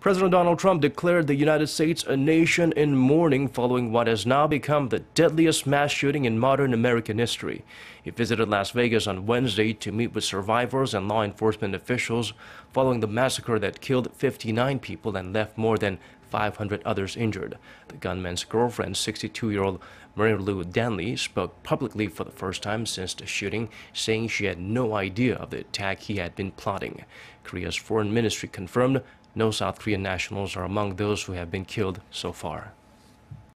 President Donald Trump declared the United States a nation in mourning following what has now become the deadliest mass shooting in modern American history. He visited Las Vegas on Wednesday to meet with survivors and law enforcement officials following the massacre that killed 59 people and left more than 500 others injured. The gunman's girlfriend, 62 year old Mary Lou Danley, spoke publicly for the first time since the shooting, saying she had no idea of the attack he had been plotting. Korea's foreign ministry confirmed no South Korean nationals are among those who have been killed so far.